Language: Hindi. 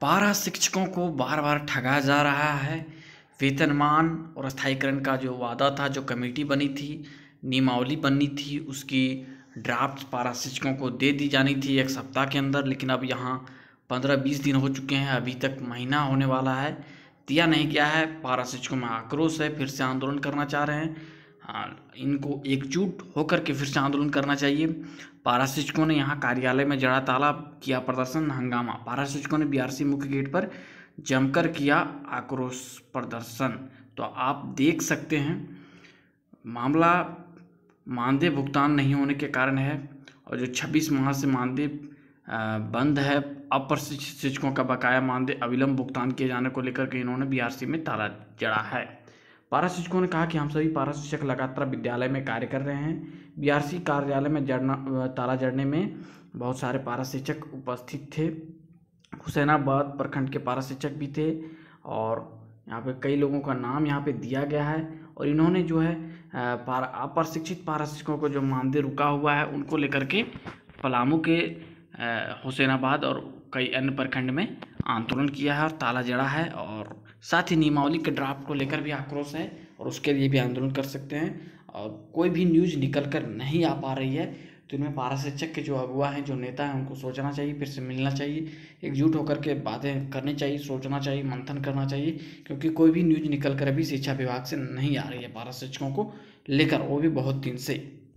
पारा शिक्षकों को बार बार ठगाया जा रहा है वेतनमान और स्थायीकरण का जो वादा था जो कमेटी बनी थी नियमावली बननी थी उसकी ड्राफ्ट पारा शिक्षकों को दे दी जानी थी एक सप्ताह के अंदर लेकिन अब यहाँ पंद्रह बीस दिन हो चुके हैं अभी तक महीना होने वाला है दिया नहीं गया है पारा शिक्षकों में आक्रोश है फिर से आंदोलन करना चाह रहे हैं हाँ, इनको एकजुट होकर के फिर से आंदोलन करना चाहिए पारा शिक्षकों ने यहाँ कार्यालय में जड़ा ताला किया प्रदर्शन हंगामा पारा शिक्षकों ने बीआरसी मुख्य गेट पर जमकर किया आक्रोश प्रदर्शन तो आप देख सकते हैं मामला मानदेय भुगतान नहीं होने के कारण है और जो 26 माह से मानदेय बंद है शिक्षकों का बकाया मानदेय अविलंब भुगतान किए जाने को लेकर के इन्होंने बीआरसी में ताला जड़ा है पारा शिक्षकों ने कहा कि हम सभी पारा शिक्षक लगातार विद्यालय में कार्य कर रहे हैं बीआरसी कार्यालय में जड़ना ताला जड़ने में बहुत सारे पारा शिक्षक उपस्थित थे हुसैनाबाद प्रखंड के पारा शिक्षक भी थे और यहाँ पे कई लोगों का नाम यहाँ पे दिया गया है और इन्होंने जो है पारा अप्रशिक्षित पारा शिक्षकों को जो मानदेय रुका हुआ है उनको लेकर के पलामू के हुसैनाबाद और कई अन्य प्रखंड में आंदोलन किया है और ताला जड़ा है और साथ ही नियमावली के ड्राफ्ट को लेकर भी आक्रोश है और उसके लिए भी आंदोलन कर सकते हैं और कोई भी न्यूज़ निकल कर नहीं आ पा रही है तो इनमें पारा शिक्षक के जो अगुआ हैं जो नेता हैं उनको सोचना चाहिए फिर से मिलना चाहिए एकजुट होकर के बातें करनी चाहिए सोचना चाहिए मंथन करना चाहिए क्योंकि कोई भी न्यूज निकल कर अभी शिक्षा विभाग से नहीं आ रही है पारा शिक्षकों को लेकर वो भी बहुत दिन से